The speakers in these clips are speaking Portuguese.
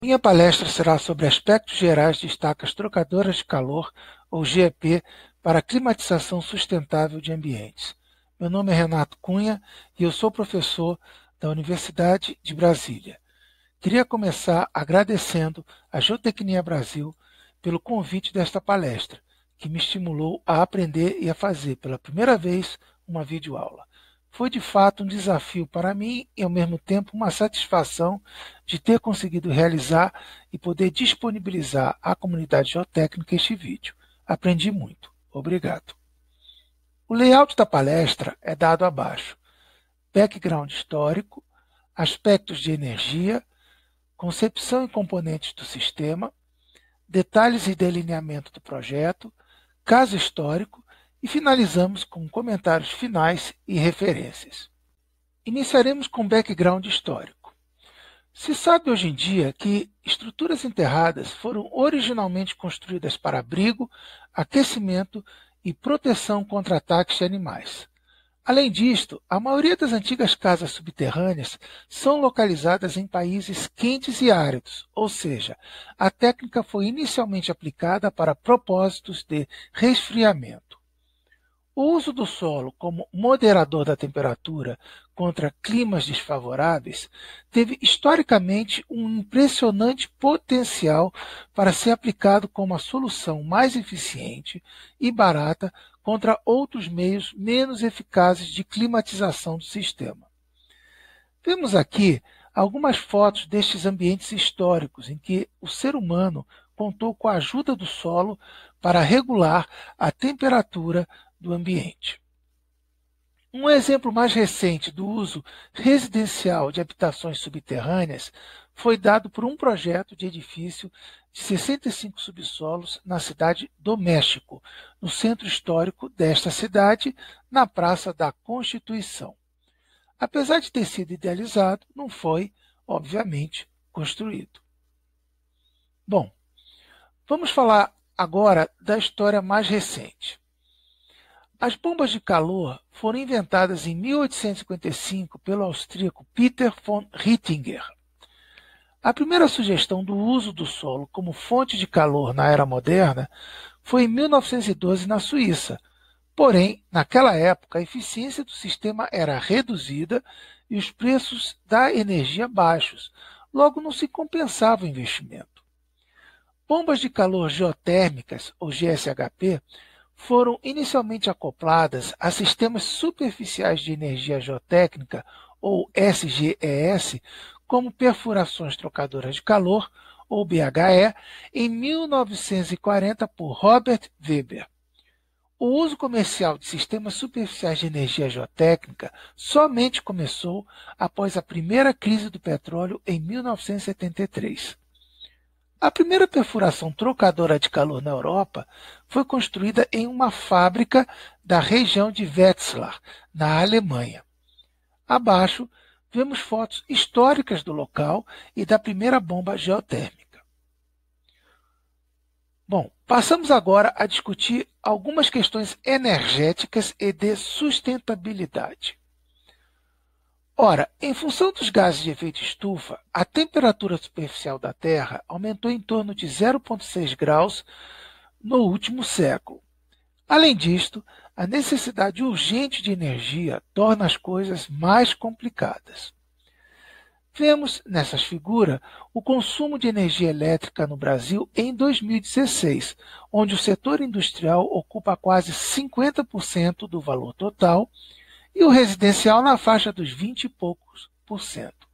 Minha palestra será sobre aspectos gerais de estacas trocadoras de calor, ou GEP, para climatização sustentável de ambientes. Meu nome é Renato Cunha e eu sou professor da Universidade de Brasília. Queria começar agradecendo a Geotecnia Brasil pelo convite desta palestra, que me estimulou a aprender e a fazer pela primeira vez uma videoaula. Foi de fato um desafio para mim e ao mesmo tempo uma satisfação de ter conseguido realizar e poder disponibilizar à comunidade geotécnica este vídeo. Aprendi muito. Obrigado. O layout da palestra é dado abaixo: background histórico, aspectos de energia, concepção e componentes do sistema, detalhes e delineamento do projeto, caso histórico e finalizamos com comentários finais e referências. Iniciaremos com um background histórico. Se sabe hoje em dia que estruturas enterradas foram originalmente construídas para abrigo, aquecimento e proteção contra ataques de animais. Além disto, a maioria das antigas casas subterrâneas são localizadas em países quentes e áridos, ou seja, a técnica foi inicialmente aplicada para propósitos de resfriamento. O uso do solo como moderador da temperatura contra climas desfavoráveis teve historicamente um impressionante potencial para ser aplicado como a solução mais eficiente e barata contra outros meios menos eficazes de climatização do sistema. Vemos aqui algumas fotos destes ambientes históricos em que o ser humano contou com a ajuda do solo para regular a temperatura do ambiente. Um exemplo mais recente do uso residencial de habitações subterrâneas foi dado por um projeto de edifício de 65 subsolos na cidade do México, no centro histórico desta cidade, na Praça da Constituição. Apesar de ter sido idealizado, não foi, obviamente, construído. Bom, vamos falar agora da história mais recente. As bombas de calor foram inventadas em 1855 pelo austríaco Peter von Rittinger. A primeira sugestão do uso do solo como fonte de calor na era moderna foi em 1912 na Suíça. Porém, naquela época, a eficiência do sistema era reduzida e os preços da energia baixos, logo não se compensava o investimento. Bombas de calor geotérmicas, ou GSHP, foram inicialmente acopladas a sistemas superficiais de energia geotécnica, ou SGES, como perfurações trocadoras de calor, ou BHE, em 1940 por Robert Weber. O uso comercial de sistemas superficiais de energia geotécnica somente começou após a primeira crise do petróleo em 1973. A primeira perfuração trocadora de calor na Europa foi construída em uma fábrica da região de Wetzlar, na Alemanha. Abaixo, vemos fotos históricas do local e da primeira bomba geotérmica. Bom, passamos agora a discutir algumas questões energéticas e de sustentabilidade. Ora, em função dos gases de efeito estufa, a temperatura superficial da Terra aumentou em torno de 0,6 graus no último século. Além disto, a necessidade urgente de energia torna as coisas mais complicadas. Vemos nessas figuras o consumo de energia elétrica no Brasil em 2016, onde o setor industrial ocupa quase 50% do valor total e o residencial na faixa dos 20 e poucos por cento.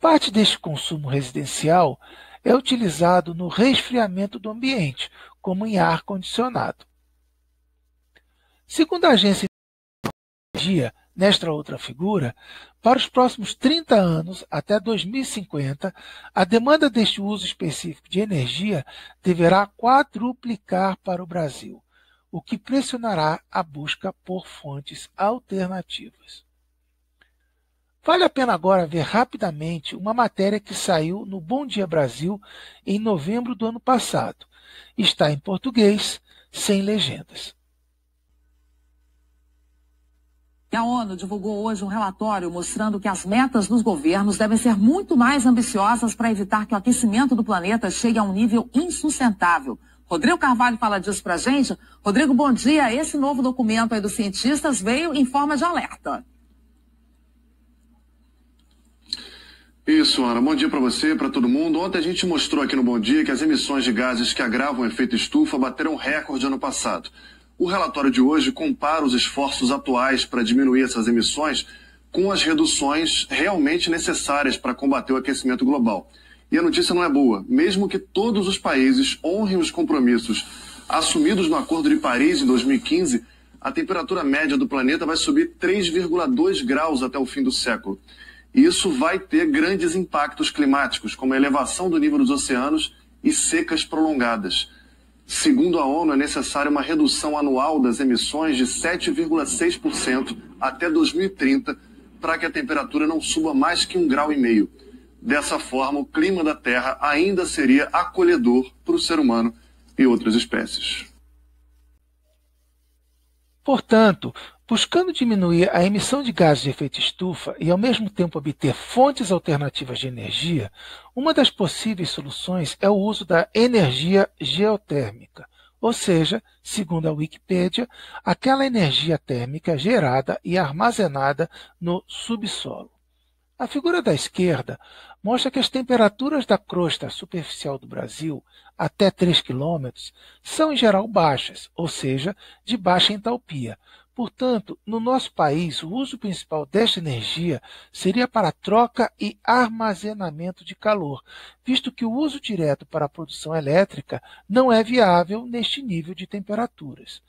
Parte deste consumo residencial é utilizado no resfriamento do ambiente, como em ar condicionado. Segundo a agência de energia, nesta outra figura, para os próximos 30 anos, até 2050, a demanda deste uso específico de energia deverá quadruplicar para o Brasil, o que pressionará a busca por fontes alternativas. Vale a pena agora ver rapidamente uma matéria que saiu no Bom Dia Brasil em novembro do ano passado. Está em português, sem legendas. A ONU divulgou hoje um relatório mostrando que as metas dos governos devem ser muito mais ambiciosas para evitar que o aquecimento do planeta chegue a um nível insustentável. Rodrigo Carvalho fala disso para a gente. Rodrigo, bom dia. Esse novo documento aí dos cientistas veio em forma de alerta. Isso, Ana. Bom dia para você, para todo mundo. Ontem a gente mostrou aqui no Bom Dia que as emissões de gases que agravam o efeito estufa bateram recorde ano passado. O relatório de hoje compara os esforços atuais para diminuir essas emissões com as reduções realmente necessárias para combater o aquecimento global. E a notícia não é boa. Mesmo que todos os países honrem os compromissos assumidos no Acordo de Paris em 2015, a temperatura média do planeta vai subir 3,2 graus até o fim do século. E isso vai ter grandes impactos climáticos, como a elevação do nível dos oceanos e secas prolongadas. Segundo a ONU, é necessária uma redução anual das emissões de 7,6% até 2030 para que a temperatura não suba mais que um grau e meio. Dessa forma, o clima da Terra ainda seria acolhedor para o ser humano e outras espécies. Portanto, buscando diminuir a emissão de gases de efeito estufa e ao mesmo tempo obter fontes alternativas de energia, uma das possíveis soluções é o uso da energia geotérmica, ou seja, segundo a Wikipédia, aquela energia térmica gerada e armazenada no subsolo. A figura da esquerda mostra que as temperaturas da crosta superficial do Brasil, até 3 km, são em geral baixas, ou seja, de baixa entalpia. Portanto, no nosso país, o uso principal desta energia seria para troca e armazenamento de calor, visto que o uso direto para a produção elétrica não é viável neste nível de temperaturas.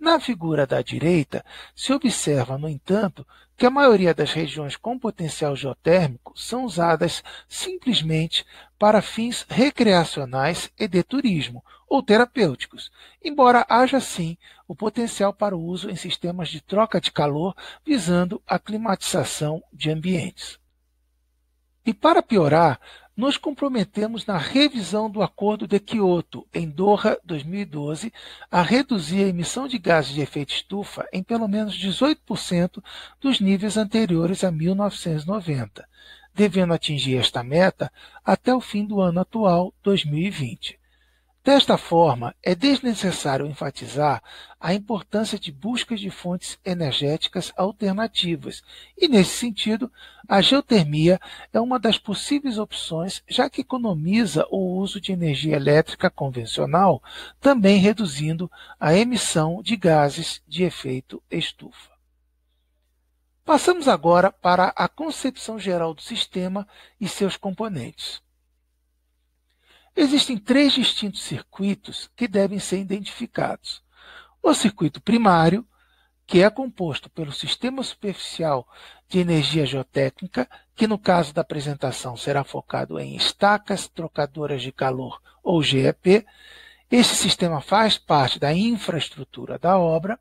Na figura da direita, se observa, no entanto, que a maioria das regiões com potencial geotérmico são usadas simplesmente para fins recreacionais e de turismo ou terapêuticos, embora haja sim o potencial para o uso em sistemas de troca de calor visando a climatização de ambientes. E para piorar, nos comprometemos na revisão do Acordo de Quioto, em Doha, 2012, a reduzir a emissão de gases de efeito estufa em pelo menos 18% dos níveis anteriores a 1990, devendo atingir esta meta até o fim do ano atual, 2020. Desta forma, é desnecessário enfatizar a importância de buscas de fontes energéticas alternativas, e nesse sentido, a geotermia é uma das possíveis opções, já que economiza o uso de energia elétrica convencional, também reduzindo a emissão de gases de efeito estufa. Passamos agora para a concepção geral do sistema e seus componentes. Existem três distintos circuitos que devem ser identificados. O circuito primário, que é composto pelo sistema superficial de energia geotécnica, que no caso da apresentação será focado em estacas trocadoras de calor ou GEP. Este sistema faz parte da infraestrutura da obra.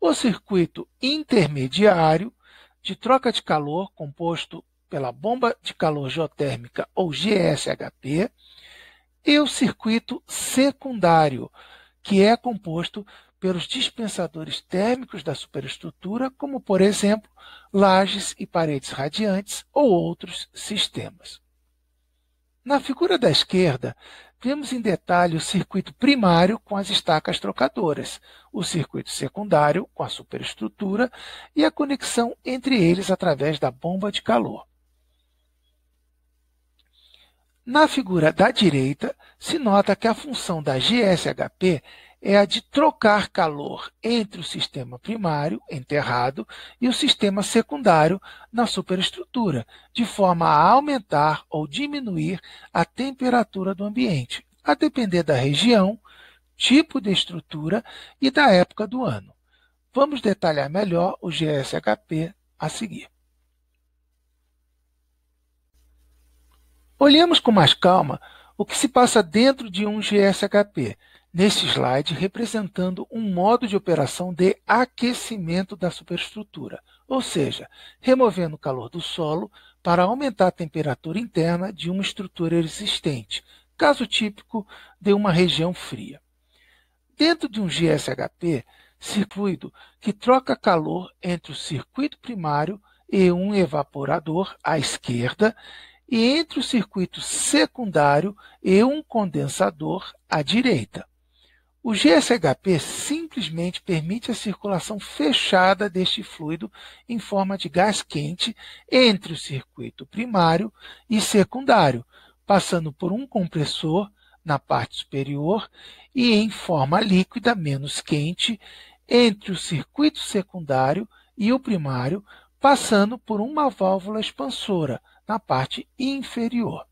O circuito intermediário de troca de calor, composto pela bomba de calor geotérmica ou GSHP, e o circuito secundário, que é composto pelos dispensadores térmicos da superestrutura, como por exemplo lajes e paredes radiantes ou outros sistemas. Na figura da esquerda, vemos em detalhe o circuito primário com as estacas trocadoras, o circuito secundário com a superestrutura e a conexão entre eles através da bomba de calor. Na figura da direita, se nota que a função da GSHP é a de trocar calor entre o sistema primário, enterrado, e o sistema secundário, na superestrutura, de forma a aumentar ou diminuir a temperatura do ambiente, a depender da região, tipo de estrutura e da época do ano. Vamos detalhar melhor o GSHP a seguir. Olhemos com mais calma o que se passa dentro de um GSHP, neste slide representando um modo de operação de aquecimento da superestrutura, ou seja, removendo o calor do solo para aumentar a temperatura interna de uma estrutura existente, caso típico de uma região fria. Dentro de um GSHP, circuito que troca calor entre o circuito primário e um evaporador à esquerda e entre o circuito secundário e um condensador à direita. O GSHP simplesmente permite a circulação fechada deste fluido em forma de gás quente entre o circuito primário e secundário, passando por um compressor na parte superior e em forma líquida menos quente entre o circuito secundário e o primário, passando por uma válvula expansora na parte inferior.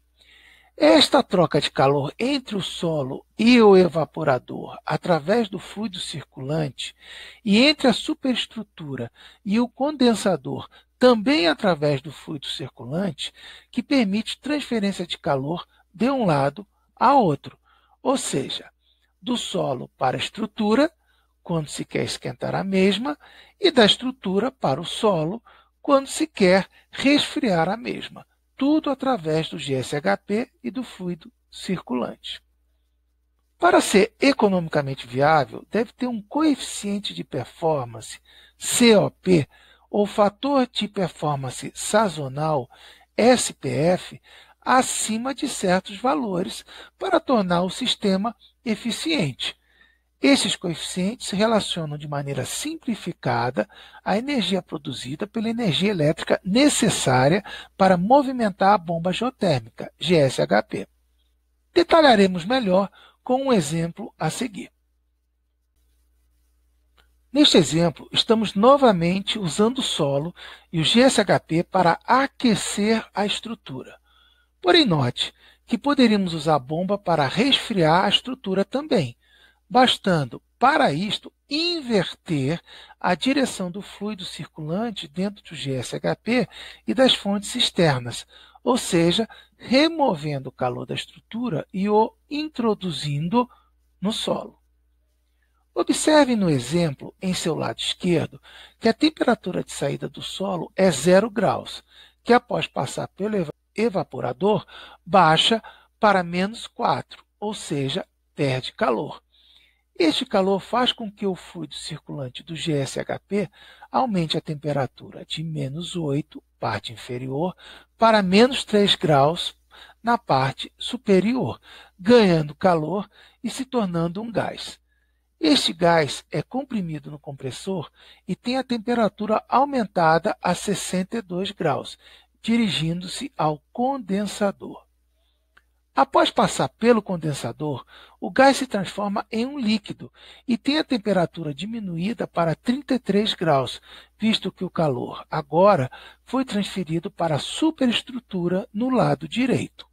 Esta troca de calor entre o solo e o evaporador, através do fluido circulante, e entre a superestrutura e o condensador, também através do fluido circulante, que permite transferência de calor de um lado a outro, ou seja, do solo para a estrutura, quando se quer esquentar a mesma, e da estrutura para o solo, quando se quer resfriar a mesma, tudo através do GSHP e do fluido circulante. Para ser economicamente viável, deve ter um coeficiente de performance, COP, ou fator de performance sazonal, SPF, acima de certos valores para tornar o sistema eficiente, esses coeficientes relacionam de maneira simplificada a energia produzida pela energia elétrica necessária para movimentar a bomba geotérmica, GSHP. Detalharemos melhor com um exemplo a seguir. Neste exemplo, estamos novamente usando o solo e o GSHP para aquecer a estrutura. Porém, note que poderíamos usar a bomba para resfriar a estrutura também, bastando, para isto, inverter a direção do fluido circulante dentro do GSHP e das fontes externas, ou seja, removendo o calor da estrutura e o introduzindo no solo. Observe no exemplo, em seu lado esquerdo, que a temperatura de saída do solo é zero graus, que após passar pelo evaporador, baixa para menos 4, ou seja, perde calor. Este calor faz com que o fluido circulante do GSHP aumente a temperatura de menos 8, parte inferior, para menos 3 graus na parte superior, ganhando calor e se tornando um gás. Este gás é comprimido no compressor e tem a temperatura aumentada a 62 graus, dirigindo-se ao condensador. Após passar pelo condensador, o gás se transforma em um líquido e tem a temperatura diminuída para 33 graus, visto que o calor agora foi transferido para a superestrutura no lado direito.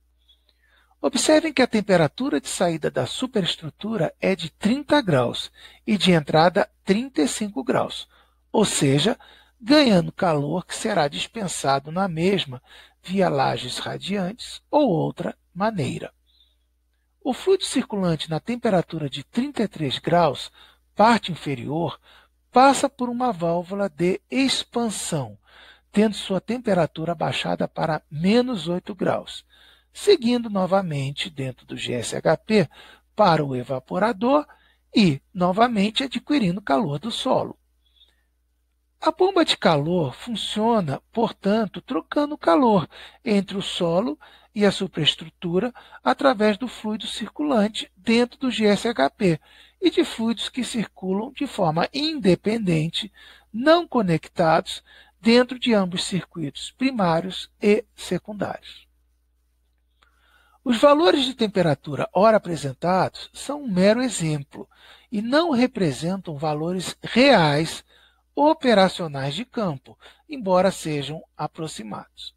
Observem que a temperatura de saída da superestrutura é de 30 graus e de entrada 35 graus, ou seja, ganhando calor que será dispensado na mesma via lajes radiantes ou outra maneira. O fluido circulante na temperatura de 33 graus, parte inferior, passa por uma válvula de expansão, tendo sua temperatura baixada para menos 8 graus, seguindo novamente dentro do GSHP para o evaporador e, novamente, adquirindo calor do solo. A bomba de calor funciona, portanto, trocando calor entre o solo e a superestrutura através do fluido circulante dentro do GSHP e de fluidos que circulam de forma independente, não conectados, dentro de ambos circuitos primários e secundários. Os valores de temperatura ora apresentados são um mero exemplo e não representam valores reais operacionais de campo, embora sejam aproximados.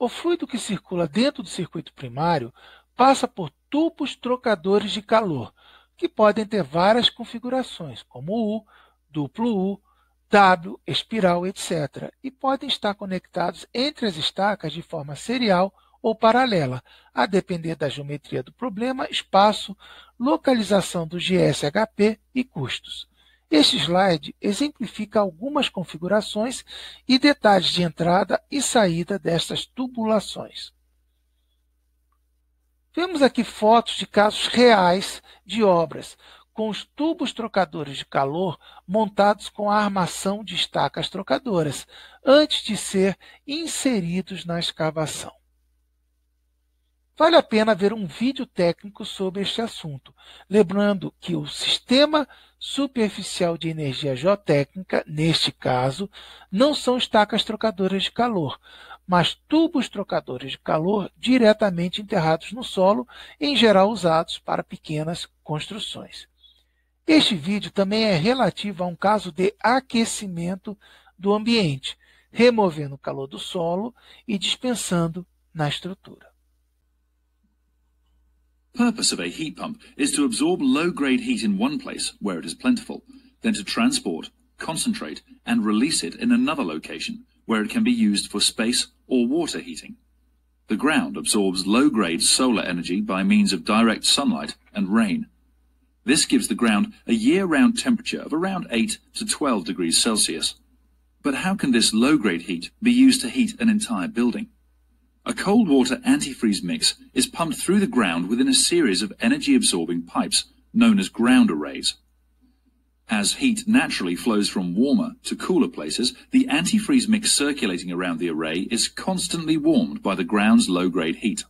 O fluido que circula dentro do circuito primário passa por tubos trocadores de calor, que podem ter várias configurações, como U, duplo U, W, espiral, etc., e podem estar conectados entre as estacas de forma serial ou paralela, a depender da geometria do problema, espaço, localização do GSHP e custos. Este slide exemplifica algumas configurações e detalhes de entrada e saída destas tubulações. Vemos aqui fotos de casos reais de obras, com os tubos trocadores de calor montados com a armação de estacas trocadoras, antes de ser inseridos na escavação. Vale a pena ver um vídeo técnico sobre este assunto, lembrando que o sistema superficial de energia geotécnica, neste caso, não são estacas trocadoras de calor, mas tubos trocadores de calor diretamente enterrados no solo, em geral usados para pequenas construções. Este vídeo também é relativo a um caso de aquecimento do ambiente, removendo o calor do solo e dispensando na estrutura. purpose of a heat pump is to absorb low-grade heat in one place where it is plentiful, then to transport, concentrate, and release it in another location where it can be used for space or water heating. The ground absorbs low-grade solar energy by means of direct sunlight and rain. This gives the ground a year-round temperature of around 8 to 12 degrees Celsius. But how can this low-grade heat be used to heat an entire building? A cold water antifreeze mix is pumped through the ground within a series of energy-absorbing pipes known as ground arrays. As heat naturally flows from warmer to cooler places, the antifreeze mix circulating around the array is constantly warmed by the ground's low-grade heat.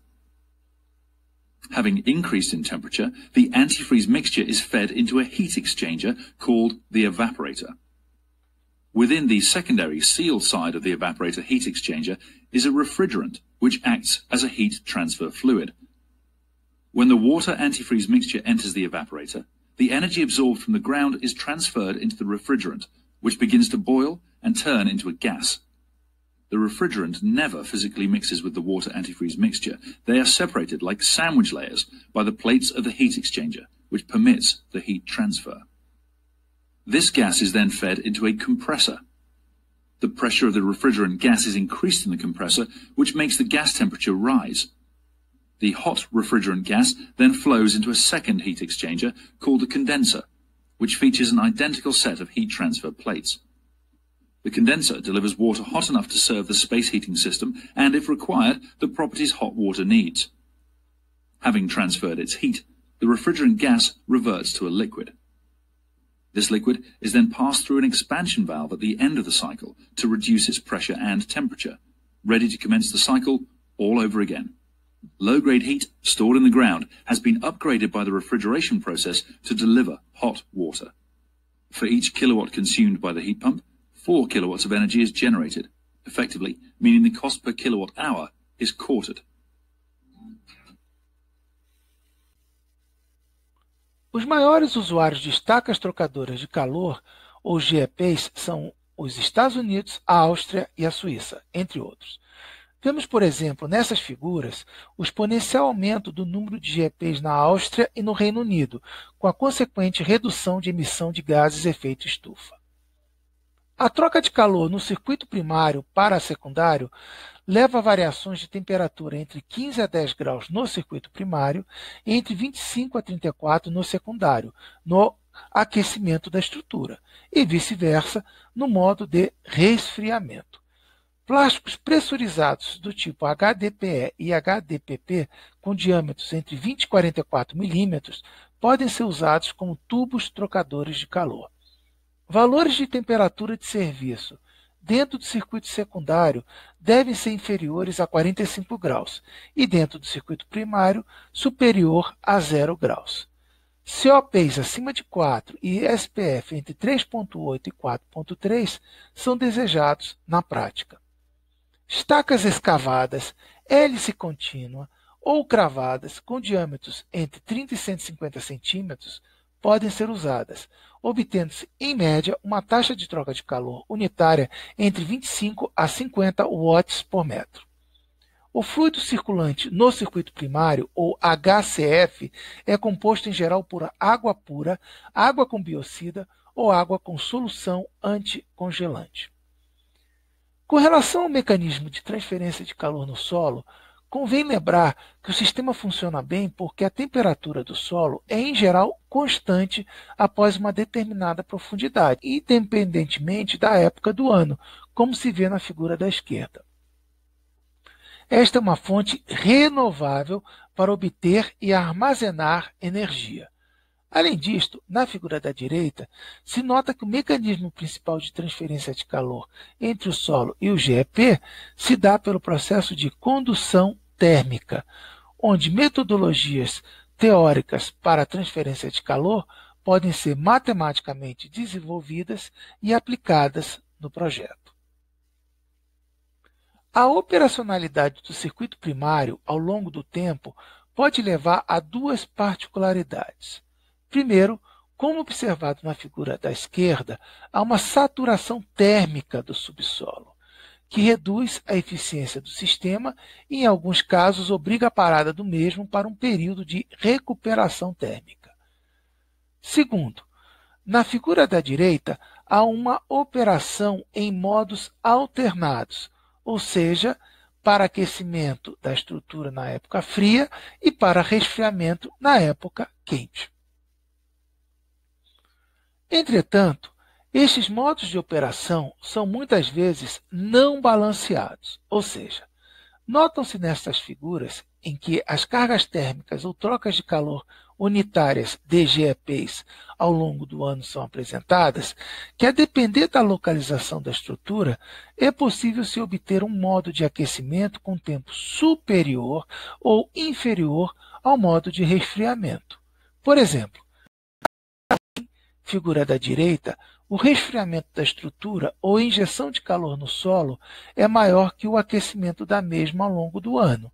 Having increased in temperature, the antifreeze mixture is fed into a heat exchanger called the evaporator. Within the secondary sealed side of the evaporator heat exchanger is a refrigerant, which acts as a heat transfer fluid. When the water antifreeze mixture enters the evaporator, the energy absorbed from the ground is transferred into the refrigerant, which begins to boil and turn into a gas. The refrigerant never physically mixes with the water antifreeze mixture. They are separated like sandwich layers by the plates of the heat exchanger, which permits the heat transfer. This gas is then fed into a compressor. The pressure of the refrigerant gas is increased in the compressor, which makes the gas temperature rise. The hot refrigerant gas then flows into a second heat exchanger called a condenser, which features an identical set of heat transfer plates. The condenser delivers water hot enough to serve the space heating system and, if required, the properties hot water needs. Having transferred its heat, the refrigerant gas reverts to a liquid. This liquid is then passed through an expansion valve at the end of the cycle to reduce its pressure and temperature, ready to commence the cycle all over again. Low-grade heat stored in the ground has been upgraded by the refrigeration process to deliver hot water. For each kilowatt consumed by the heat pump, 4 kilowatts of energy is generated, effectively meaning the cost per kilowatt hour is quartered. Os maiores usuários de estacas trocadoras de calor ou GEPs são os Estados Unidos, a Áustria e a Suíça, entre outros. Vemos, por exemplo, nessas figuras, o exponencial aumento do número de GEPs na Áustria e no Reino Unido, com a consequente redução de emissão de gases efeito estufa. A troca de calor no circuito primário para secundário leva a variações de temperatura entre 15 a 10 graus no circuito primário e entre 25 a 34 no secundário, no aquecimento da estrutura, e vice-versa no modo de resfriamento. Plásticos pressurizados do tipo HDPE e HDPP, com diâmetros entre 20 e 44 milímetros, podem ser usados como tubos trocadores de calor. Valores de temperatura de serviço dentro do circuito secundário devem ser inferiores a 45 graus e dentro do circuito primário superior a 0 graus. COPs acima de 4 e SPF entre 3.8 e 4.3 são desejados na prática. Estacas escavadas, hélice contínua ou cravadas com diâmetros entre 30 e 150 centímetros podem ser usadas, obtendo-se, em média, uma taxa de troca de calor unitária entre 25 a 50 watts por metro. O fluido circulante no circuito primário, ou HCF, é composto em geral por água pura, água com biocida ou água com solução anticongelante. Com relação ao mecanismo de transferência de calor no solo, Convém lembrar que o sistema funciona bem porque a temperatura do solo é, em geral, constante após uma determinada profundidade, independentemente da época do ano, como se vê na figura da esquerda. Esta é uma fonte renovável para obter e armazenar energia. Além disto, na figura da direita, se nota que o mecanismo principal de transferência de calor entre o solo e o GEP se dá pelo processo de condução térmica, onde metodologias teóricas para transferência de calor podem ser matematicamente desenvolvidas e aplicadas no projeto. A operacionalidade do circuito primário ao longo do tempo pode levar a duas particularidades. Primeiro, como observado na figura da esquerda, há uma saturação térmica do subsolo, que reduz a eficiência do sistema e, em alguns casos, obriga a parada do mesmo para um período de recuperação térmica. Segundo, na figura da direita, há uma operação em modos alternados, ou seja, para aquecimento da estrutura na época fria e para resfriamento na época quente. Entretanto, estes modos de operação são muitas vezes não balanceados, ou seja, notam-se nestas figuras em que as cargas térmicas ou trocas de calor unitárias DGEPs ao longo do ano são apresentadas, que a depender da localização da estrutura, é possível se obter um modo de aquecimento com tempo superior ou inferior ao modo de resfriamento. Por exemplo, figura da direita, o resfriamento da estrutura ou injeção de calor no solo é maior que o aquecimento da mesma ao longo do ano.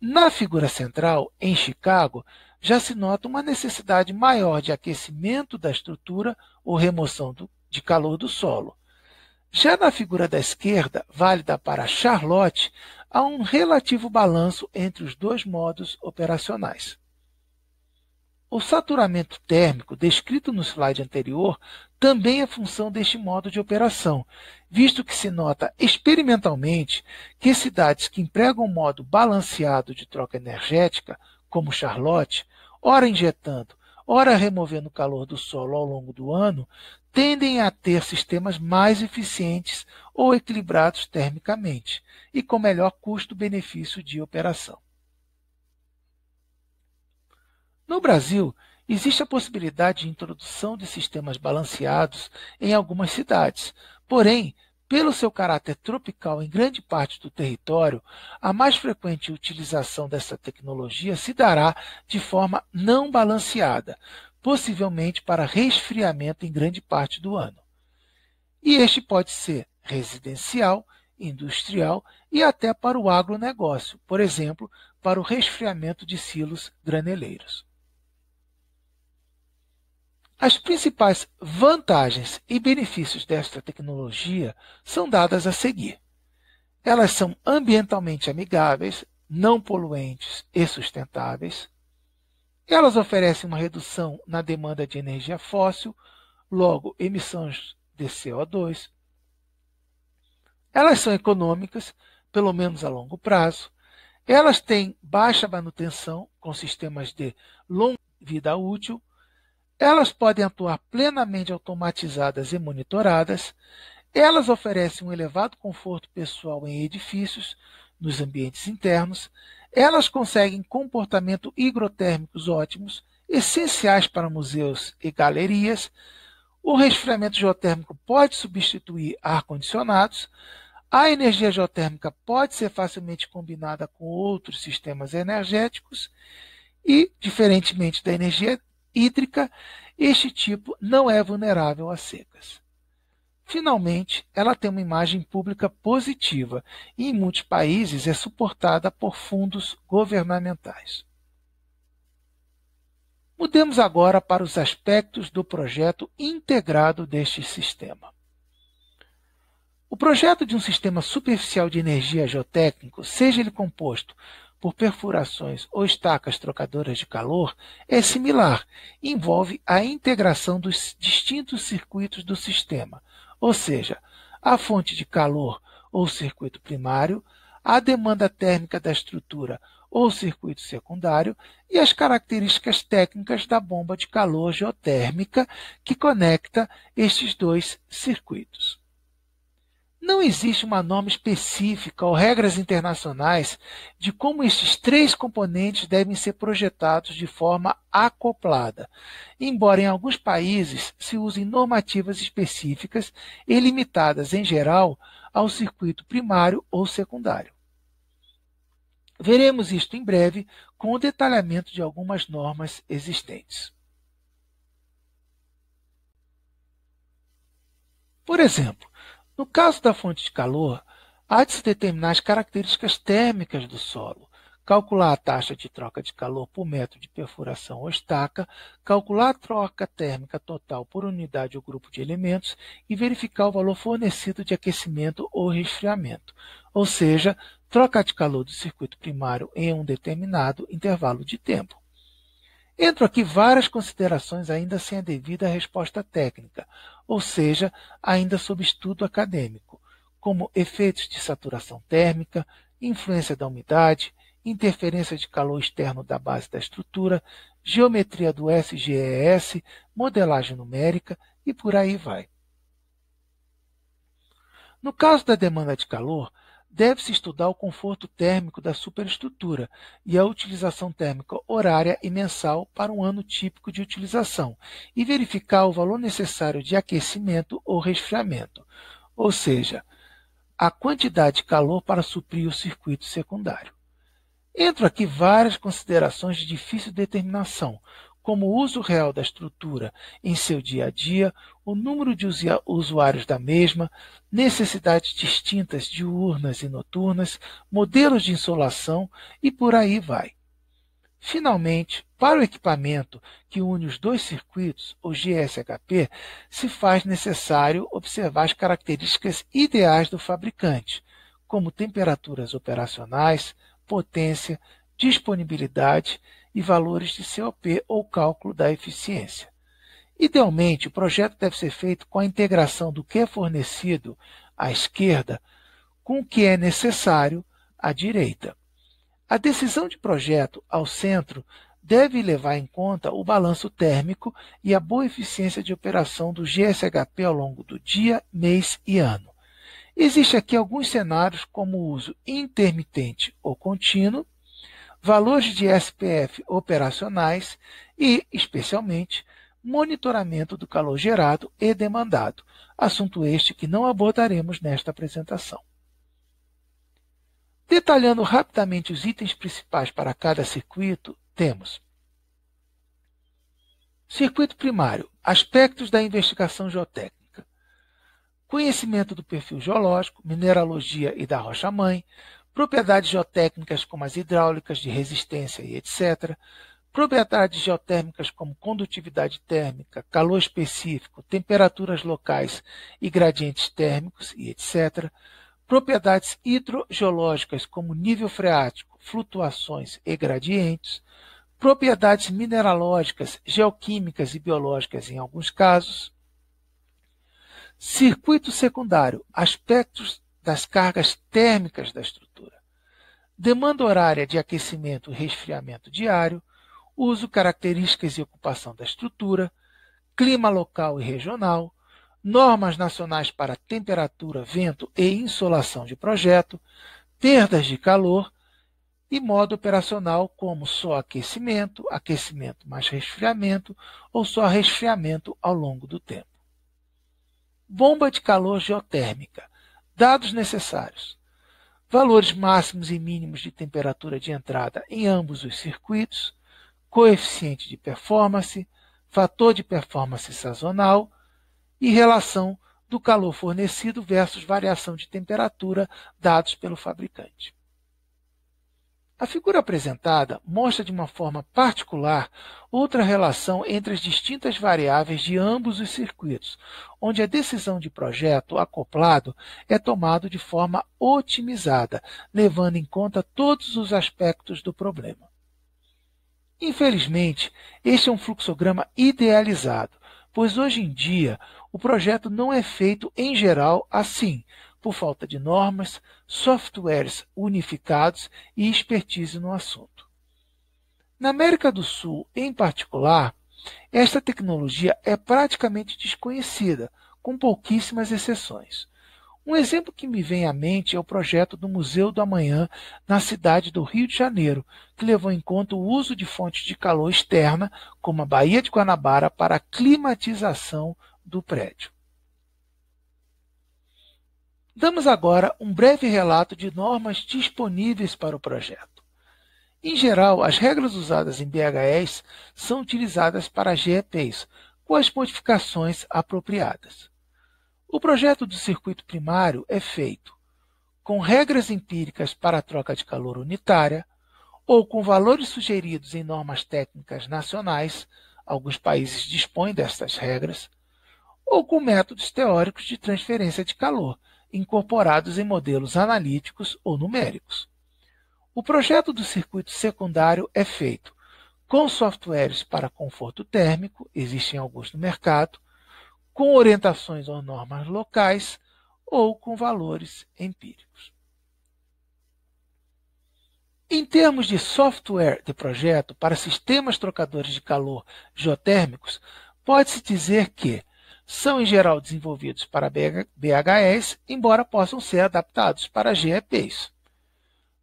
Na figura central, em Chicago, já se nota uma necessidade maior de aquecimento da estrutura ou remoção do, de calor do solo. Já na figura da esquerda, válida para Charlotte, há um relativo balanço entre os dois modos operacionais. O saturamento térmico, descrito no slide anterior, também é função deste modo de operação, visto que se nota experimentalmente que cidades que empregam um modo balanceado de troca energética, como Charlotte, ora injetando, ora removendo o calor do solo ao longo do ano, tendem a ter sistemas mais eficientes ou equilibrados termicamente e com melhor custo-benefício de operação. No Brasil, existe a possibilidade de introdução de sistemas balanceados em algumas cidades, porém, pelo seu caráter tropical em grande parte do território, a mais frequente utilização dessa tecnologia se dará de forma não balanceada, possivelmente para resfriamento em grande parte do ano. E este pode ser residencial, industrial e até para o agronegócio, por exemplo, para o resfriamento de silos graneleiros. As principais vantagens e benefícios desta tecnologia são dadas a seguir. Elas são ambientalmente amigáveis, não poluentes e sustentáveis. Elas oferecem uma redução na demanda de energia fóssil, logo emissões de CO2. Elas são econômicas, pelo menos a longo prazo. Elas têm baixa manutenção, com sistemas de longa vida útil elas podem atuar plenamente automatizadas e monitoradas. Elas oferecem um elevado conforto pessoal em edifícios, nos ambientes internos. Elas conseguem comportamento higrotérmicos ótimos, essenciais para museus e galerias. O resfriamento geotérmico pode substituir ar-condicionados. A energia geotérmica pode ser facilmente combinada com outros sistemas energéticos e, diferentemente da energia hídrica, este tipo não é vulnerável a secas. Finalmente, ela tem uma imagem pública positiva e, em muitos países, é suportada por fundos governamentais. Mudemos agora para os aspectos do projeto integrado deste sistema. O projeto de um sistema superficial de energia geotécnico, seja ele composto por perfurações ou estacas trocadoras de calor é similar, envolve a integração dos distintos circuitos do sistema, ou seja, a fonte de calor ou circuito primário, a demanda térmica da estrutura ou circuito secundário e as características técnicas da bomba de calor geotérmica que conecta estes dois circuitos. Não existe uma norma específica ou regras internacionais de como estes três componentes devem ser projetados de forma acoplada, embora em alguns países se usem normativas específicas e limitadas, em geral, ao circuito primário ou secundário. Veremos isto em breve com o detalhamento de algumas normas existentes. Por exemplo, no caso da fonte de calor, há de se determinar as características térmicas do solo, calcular a taxa de troca de calor por metro de perfuração ou estaca, calcular a troca térmica total por unidade ou grupo de elementos e verificar o valor fornecido de aquecimento ou resfriamento, ou seja, troca de calor do circuito primário em um determinado intervalo de tempo. Entro aqui várias considerações ainda sem a devida resposta técnica, ou seja, ainda sob estudo acadêmico, como efeitos de saturação térmica, influência da umidade, interferência de calor externo da base da estrutura, geometria do SGES, modelagem numérica e por aí vai. No caso da demanda de calor, Deve-se estudar o conforto térmico da superestrutura e a utilização térmica horária e mensal para um ano típico de utilização e verificar o valor necessário de aquecimento ou resfriamento, ou seja, a quantidade de calor para suprir o circuito secundário. Entro aqui várias considerações de difícil determinação, como uso real da estrutura em seu dia a dia, o número de usuários da mesma, necessidades distintas diurnas e noturnas, modelos de insolação e por aí vai. Finalmente, para o equipamento que une os dois circuitos, o GSHP, se faz necessário observar as características ideais do fabricante, como temperaturas operacionais, potência, disponibilidade e valores de COP ou cálculo da eficiência. Idealmente, o projeto deve ser feito com a integração do que é fornecido à esquerda com o que é necessário à direita. A decisão de projeto ao centro deve levar em conta o balanço térmico e a boa eficiência de operação do GSHP ao longo do dia, mês e ano. Existem aqui alguns cenários como o uso intermitente ou contínuo, valores de SPF operacionais e, especialmente, monitoramento do calor gerado e demandado, assunto este que não abordaremos nesta apresentação. Detalhando rapidamente os itens principais para cada circuito, temos Circuito primário: aspectos da investigação geotécnica. Conhecimento do perfil geológico, mineralogia e da rocha-mãe, propriedades geotécnicas como as hidráulicas de resistência e etc., propriedades geotérmicas como condutividade térmica, calor específico, temperaturas locais e gradientes térmicos e etc., propriedades hidrogeológicas como nível freático, flutuações e gradientes, propriedades mineralógicas, geoquímicas e biológicas em alguns casos, circuito secundário, aspectos das cargas térmicas da estrutura, demanda horária de aquecimento e resfriamento diário, uso, características e ocupação da estrutura, clima local e regional, normas nacionais para temperatura, vento e insolação de projeto, perdas de calor e modo operacional como só aquecimento, aquecimento mais resfriamento ou só resfriamento ao longo do tempo. Bomba de calor geotérmica. Dados necessários valores máximos e mínimos de temperatura de entrada em ambos os circuitos, coeficiente de performance, fator de performance sazonal e relação do calor fornecido versus variação de temperatura dados pelo fabricante. A figura apresentada mostra de uma forma particular outra relação entre as distintas variáveis de ambos os circuitos, onde a decisão de projeto acoplado é tomada de forma otimizada, levando em conta todos os aspectos do problema. Infelizmente, este é um fluxograma idealizado, pois hoje em dia o projeto não é feito em geral assim, por falta de normas, softwares unificados e expertise no assunto. Na América do Sul, em particular, esta tecnologia é praticamente desconhecida, com pouquíssimas exceções. Um exemplo que me vem à mente é o projeto do Museu do Amanhã na cidade do Rio de Janeiro, que levou em conta o uso de fontes de calor externa, como a Baía de Guanabara, para a climatização do prédio. Damos agora um breve relato de normas disponíveis para o projeto. Em geral, as regras usadas em BHS são utilizadas para GEPs, com as modificações apropriadas. O projeto do circuito primário é feito com regras empíricas para a troca de calor unitária, ou com valores sugeridos em normas técnicas nacionais, alguns países dispõem destas regras, ou com métodos teóricos de transferência de calor, incorporados em modelos analíticos ou numéricos. O projeto do circuito secundário é feito com softwares para conforto térmico, existem alguns no mercado, com orientações ou normas locais ou com valores empíricos. Em termos de software de projeto para sistemas trocadores de calor geotérmicos, pode-se dizer que são em geral desenvolvidos para BHS, embora possam ser adaptados para GEPs.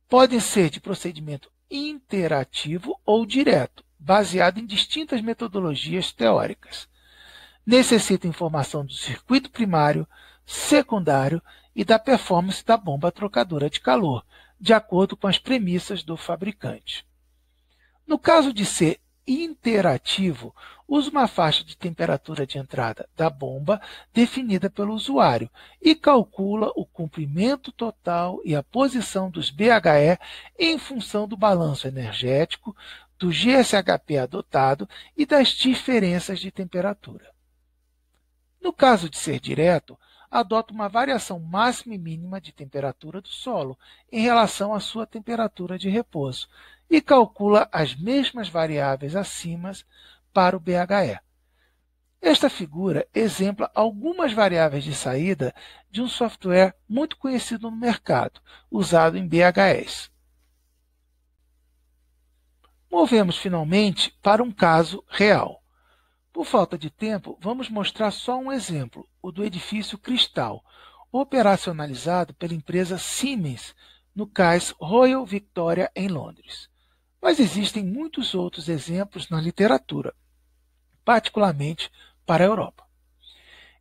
Podem ser de procedimento interativo ou direto, baseado em distintas metodologias teóricas. Necessita informação do circuito primário, secundário e da performance da bomba trocadora de calor, de acordo com as premissas do fabricante. No caso de ser interativo usa uma faixa de temperatura de entrada da bomba definida pelo usuário e calcula o comprimento total e a posição dos BHE em função do balanço energético, do GSHP adotado e das diferenças de temperatura. No caso de ser direto, adota uma variação máxima e mínima de temperatura do solo em relação à sua temperatura de repouso e calcula as mesmas variáveis acima para o BHE. Esta figura exempla algumas variáveis de saída de um software muito conhecido no mercado, usado em BHS. Movemos finalmente para um caso real. Por falta de tempo, vamos mostrar só um exemplo, o do edifício Cristal, operacionalizado pela empresa Siemens no cais Royal Victoria, em Londres. Mas existem muitos outros exemplos na literatura, particularmente para a Europa.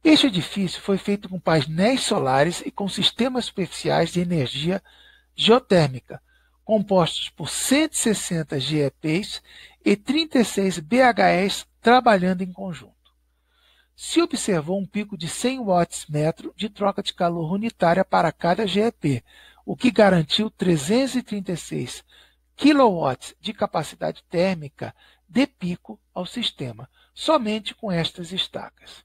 Este edifício foi feito com painéis solares e com sistemas superficiais de energia geotérmica, compostos por 160 GEPs e 36 BHS trabalhando em conjunto. Se observou um pico de 100 watts-metro de troca de calor unitária para cada GEP, o que garantiu 336 kW de capacidade térmica de pico ao sistema, somente com estas estacas.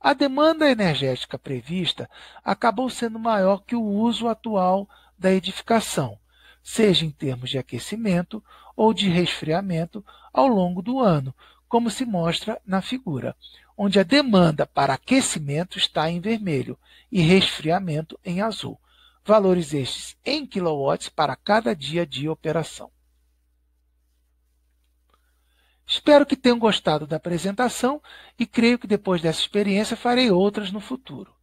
A demanda energética prevista acabou sendo maior que o uso atual da edificação, seja em termos de aquecimento ou de resfriamento ao longo do ano, como se mostra na figura, onde a demanda para aquecimento está em vermelho e resfriamento em azul. Valores estes em quilowatts para cada dia de operação. Espero que tenham gostado da apresentação e creio que depois dessa experiência farei outras no futuro.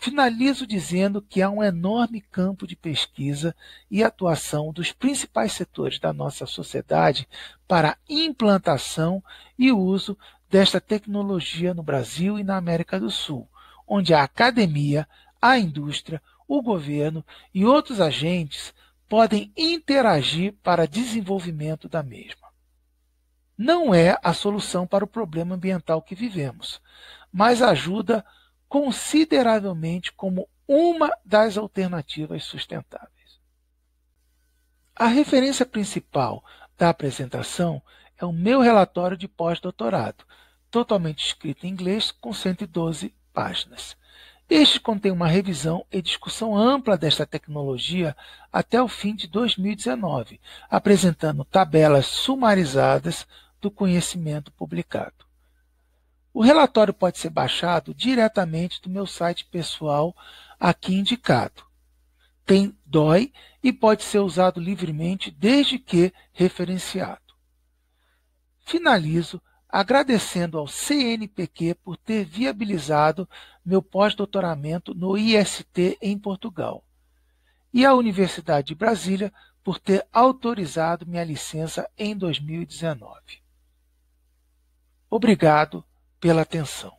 Finalizo dizendo que há um enorme campo de pesquisa e atuação dos principais setores da nossa sociedade para implantação e uso desta tecnologia no Brasil e na América do Sul, onde a academia, a indústria, o governo e outros agentes podem interagir para desenvolvimento da mesma. Não é a solução para o problema ambiental que vivemos, mas ajuda consideravelmente como uma das alternativas sustentáveis. A referência principal da apresentação é o meu relatório de pós-doutorado, totalmente escrito em inglês, com 112 páginas. Este contém uma revisão e discussão ampla desta tecnologia até o fim de 2019, apresentando tabelas sumarizadas do conhecimento publicado. O relatório pode ser baixado diretamente do meu site pessoal aqui indicado. Tem DOI e pode ser usado livremente desde que referenciado. Finalizo agradecendo ao CNPq por ter viabilizado meu pós-doutoramento no IST em Portugal e à Universidade de Brasília por ter autorizado minha licença em 2019. Obrigado pela atenção.